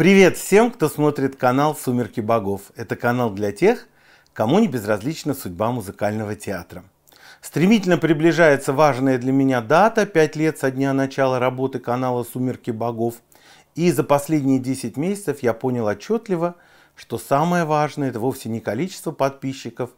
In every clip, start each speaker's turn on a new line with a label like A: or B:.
A: Привет всем, кто смотрит канал «Сумерки богов». Это канал для тех, кому не безразлична судьба музыкального театра. Стремительно приближается важная для меня дата – 5 лет со дня начала работы канала «Сумерки богов». И за последние 10 месяцев я понял отчетливо, что самое важное – это вовсе не количество подписчиков,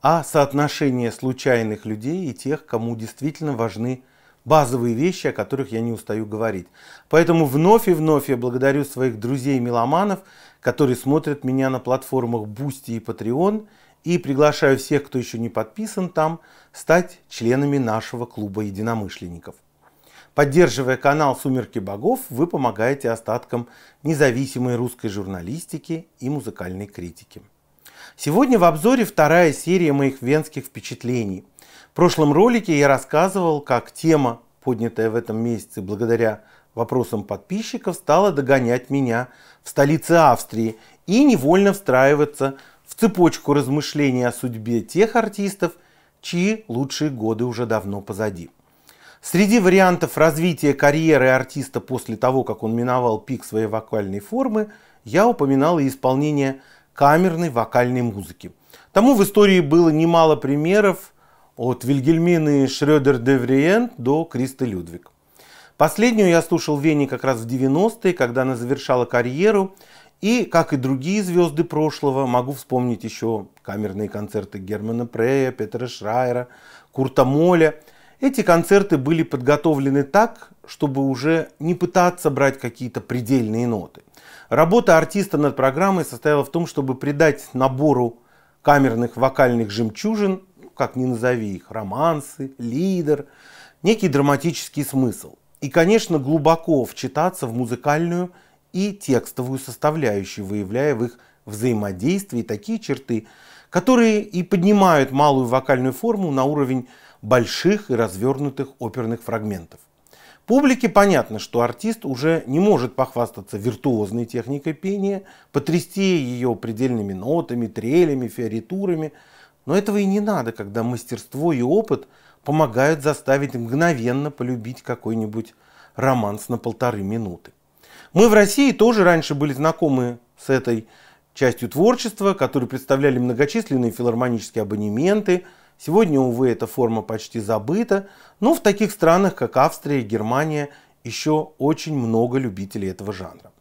A: а соотношение случайных людей и тех, кому действительно важны базовые вещи, о которых я не устаю говорить. Поэтому вновь и вновь я благодарю своих друзей-меломанов, которые смотрят меня на платформах Boosty и Patreon, и приглашаю всех, кто еще не подписан там, стать членами нашего клуба единомышленников. Поддерживая канал «Сумерки богов», вы помогаете остаткам независимой русской журналистики и музыкальной критики. Сегодня в обзоре вторая серия моих венских впечатлений. В прошлом ролике я рассказывал, как тема, поднятая в этом месяце благодаря вопросам подписчиков, стала догонять меня в столице Австрии и невольно встраиваться в цепочку размышлений о судьбе тех артистов, чьи лучшие годы уже давно позади. Среди вариантов развития карьеры артиста после того, как он миновал пик своей вокальной формы, я упоминал и исполнение камерной вокальной музыки. Тому в истории было немало примеров от Вильгельмины Шрёдер девриен до Криста Людвиг. Последнюю я слушал в Вене как раз в 90-е, когда она завершала карьеру, и, как и другие звезды прошлого, могу вспомнить еще камерные концерты Германа Прея, Петра Шрайера, Курта Моля – эти концерты были подготовлены так, чтобы уже не пытаться брать какие-то предельные ноты. Работа артиста над программой состояла в том, чтобы придать набору камерных вокальных жемчужин, ну, как ни назови их, романсы, лидер, некий драматический смысл. И, конечно, глубоко вчитаться в музыкальную и текстовую составляющую, выявляя в их взаимодействии такие черты, которые и поднимают малую вокальную форму на уровень больших и развернутых оперных фрагментов. Публике понятно, что артист уже не может похвастаться виртуозной техникой пения, потрясти ее предельными нотами, трелями, фиоритурами. Но этого и не надо, когда мастерство и опыт помогают заставить мгновенно полюбить какой-нибудь романс на полторы минуты. Мы в России тоже раньше были знакомы с этой частью творчества, которые представляли многочисленные филармонические абонементы, Сегодня, увы, эта форма почти забыта, но в таких странах, как Австрия и Германия, еще очень много любителей этого жанра.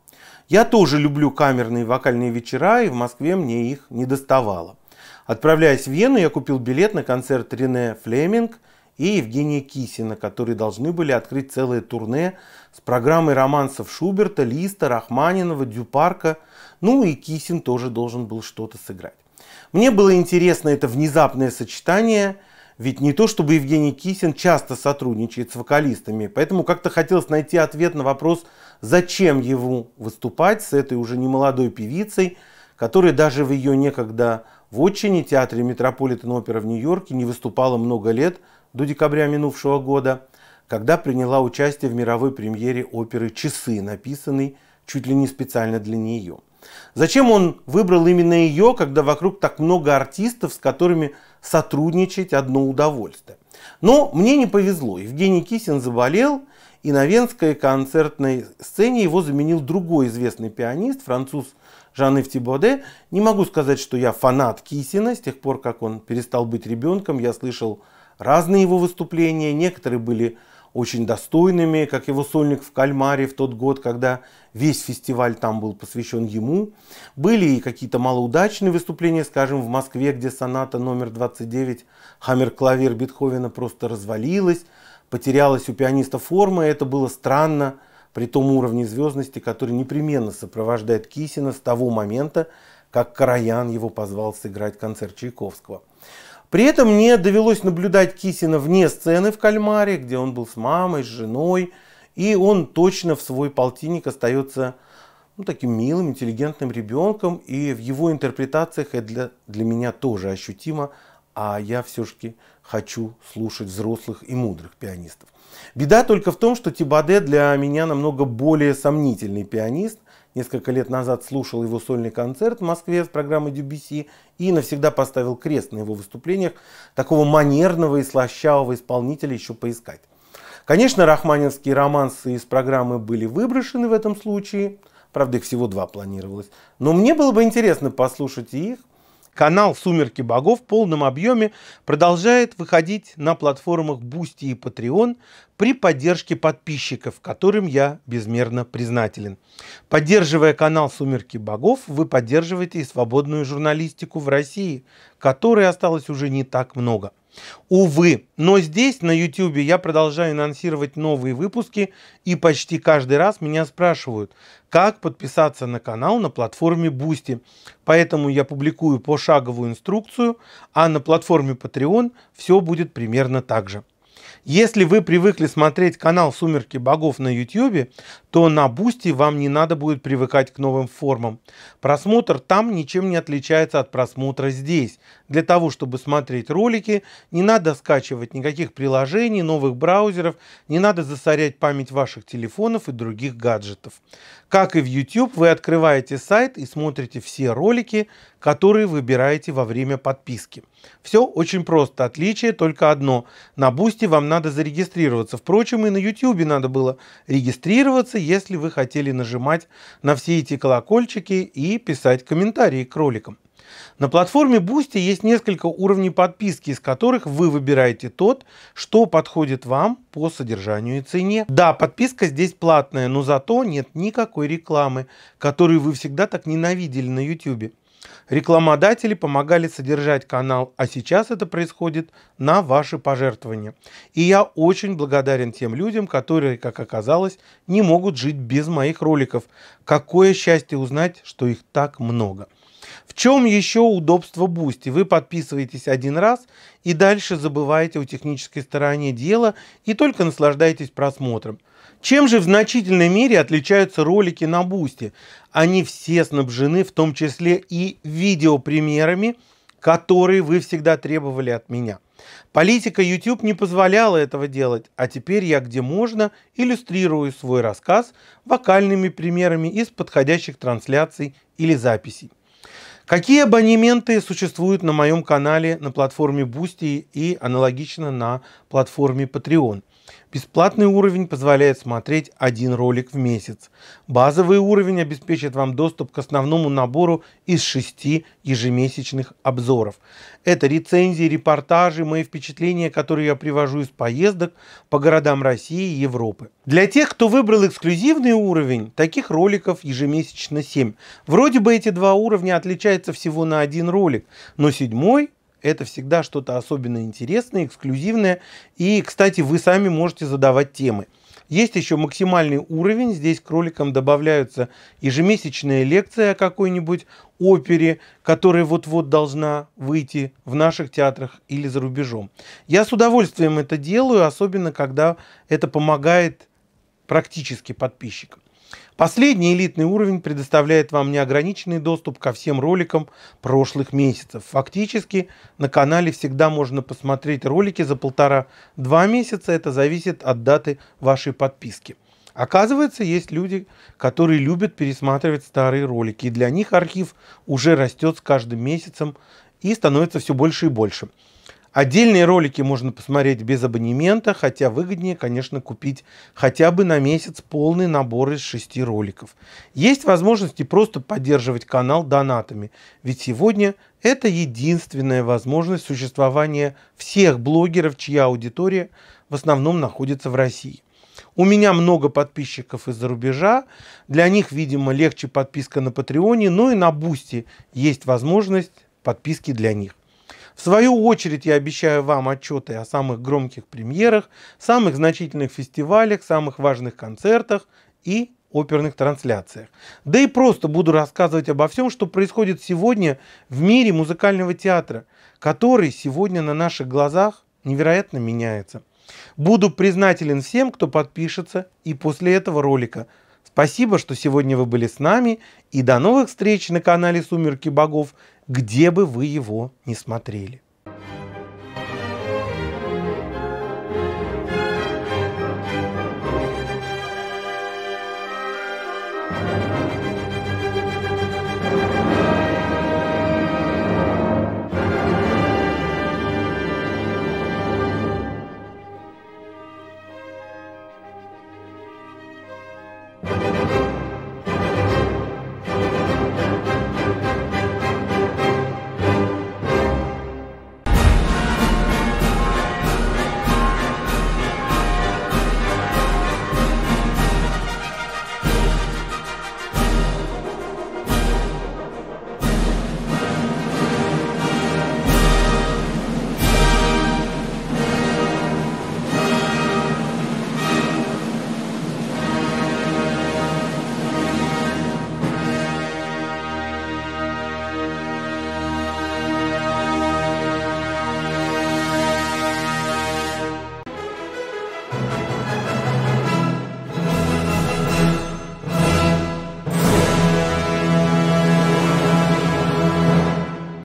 A: Я тоже люблю камерные вокальные вечера, и в Москве мне их не доставало. Отправляясь в Вену, я купил билет на концерт Рене Флеминг и Евгения Кисина, которые должны были открыть целое турне с программой романсов Шуберта, Листа, Рахманинова, Дюпарка. Ну и Кисин тоже должен был что-то сыграть. Мне было интересно это внезапное сочетание, ведь не то чтобы Евгений Кисин часто сотрудничает с вокалистами, поэтому как-то хотелось найти ответ на вопрос, зачем ему выступать с этой уже немолодой певицей, которая даже в ее некогда в отчине театре Метрополитен Опера в Нью-Йорке не выступала много лет до декабря минувшего года, когда приняла участие в мировой премьере оперы «Часы», написанной чуть ли не специально для нее. Зачем он выбрал именно ее, когда вокруг так много артистов, с которыми сотрудничать одно удовольствие? Но мне не повезло. Евгений Кисин заболел, и на венской концертной сцене его заменил другой известный пианист, француз Жанны Тибоде. Не могу сказать, что я фанат Кисина. С тех пор, как он перестал быть ребенком, я слышал разные его выступления. Некоторые были очень достойными, как его сольник в Кальмаре в тот год, когда весь фестиваль там был посвящен ему. Были и какие-то малоудачные выступления, скажем, в Москве, где соната номер 29 «Хаммер-клавир» Бетховена просто развалилась, потерялась у пианиста форма, и это было странно при том уровне звездности, который непременно сопровождает Кисина с того момента, как Караян его позвал сыграть концерт Чайковского. При этом мне довелось наблюдать Кисина вне сцены в «Кальмаре», где он был с мамой, с женой, и он точно в свой полтинник остается ну, таким милым, интеллигентным ребенком, и в его интерпретациях это для, для меня тоже ощутимо – а я все-таки хочу слушать взрослых и мудрых пианистов. Беда только в том, что Тибаде для меня намного более сомнительный пианист. Несколько лет назад слушал его сольный концерт в Москве с программой Дюбиси и навсегда поставил крест на его выступлениях. Такого манерного и слащавого исполнителя еще поискать. Конечно, рахманинские романсы из программы были выброшены в этом случае. Правда, их всего два планировалось. Но мне было бы интересно послушать и их, Канал «Сумерки богов» в полном объеме продолжает выходить на платформах Boosty и Patreon при поддержке подписчиков, которым я безмерно признателен. Поддерживая канал «Сумерки богов», вы поддерживаете и свободную журналистику в России, которой осталось уже не так много. Увы, но здесь на YouTube я продолжаю анонсировать новые выпуски, и почти каждый раз меня спрашивают, как подписаться на канал на платформе Boosty. Поэтому я публикую пошаговую инструкцию, а на платформе Patreon все будет примерно так же. Если вы привыкли смотреть канал «Сумерки богов» на YouTube, то на Бусти вам не надо будет привыкать к новым формам. Просмотр там ничем не отличается от просмотра здесь. Для того, чтобы смотреть ролики, не надо скачивать никаких приложений, новых браузеров, не надо засорять память ваших телефонов и других гаджетов. Как и в YouTube, вы открываете сайт и смотрите все ролики, которые выбираете во время подписки. Все очень просто, отличие только одно. На Бусти вам надо надо зарегистрироваться. Впрочем, и на YouTube надо было регистрироваться, если вы хотели нажимать на все эти колокольчики и писать комментарии к роликам. На платформе Boosty есть несколько уровней подписки, из которых вы выбираете тот, что подходит вам по содержанию и цене. Да, подписка здесь платная, но зато нет никакой рекламы, которую вы всегда так ненавидели на YouTube. Рекламодатели помогали содержать канал, а сейчас это происходит на ваши пожертвования. И я очень благодарен тем людям, которые, как оказалось, не могут жить без моих роликов. Какое счастье узнать, что их так много. В чем еще удобство Бусти? Вы подписываетесь один раз и дальше забываете о технической стороне дела и только наслаждаетесь просмотром. Чем же в значительной мере отличаются ролики на Бусти? Они все снабжены в том числе и видеопримерами, которые вы всегда требовали от меня. Политика YouTube не позволяла этого делать, а теперь я где можно иллюстрирую свой рассказ вокальными примерами из подходящих трансляций или записей. Какие абонементы существуют на моем канале на платформе Boosty и аналогично на платформе Patreon? Бесплатный уровень позволяет смотреть один ролик в месяц. Базовый уровень обеспечит вам доступ к основному набору из шести ежемесячных обзоров. Это рецензии, репортажи, мои впечатления, которые я привожу из поездок по городам России и Европы. Для тех, кто выбрал эксклюзивный уровень, таких роликов ежемесячно 7. Вроде бы эти два уровня отличаются всего на один ролик, но седьмой это всегда что-то особенно интересное, эксклюзивное. И, кстати, вы сами можете задавать темы. Есть еще максимальный уровень. Здесь к роликам добавляются ежемесячная лекция о какой-нибудь опере, которая вот-вот должна выйти в наших театрах или за рубежом. Я с удовольствием это делаю, особенно когда это помогает практически подписчикам. Последний элитный уровень предоставляет вам неограниченный доступ ко всем роликам прошлых месяцев. Фактически на канале всегда можно посмотреть ролики за полтора-два месяца. Это зависит от даты вашей подписки. Оказывается, есть люди, которые любят пересматривать старые ролики. И для них архив уже растет с каждым месяцем и становится все больше и больше. Отдельные ролики можно посмотреть без абонемента, хотя выгоднее, конечно, купить хотя бы на месяц полный набор из шести роликов. Есть возможность и просто поддерживать канал донатами, ведь сегодня это единственная возможность существования всех блогеров, чья аудитория в основном находится в России. У меня много подписчиков из-за рубежа. Для них, видимо, легче подписка на Патреоне, но ну и на Бусти есть возможность подписки для них. В свою очередь я обещаю вам отчеты о самых громких премьерах, самых значительных фестивалях, самых важных концертах и оперных трансляциях. Да и просто буду рассказывать обо всем, что происходит сегодня в мире музыкального театра, который сегодня на наших глазах невероятно меняется. Буду признателен всем, кто подпишется и после этого ролика – Спасибо, что сегодня вы были с нами, и до новых встреч на канале «Сумерки богов», где бы вы его ни смотрели.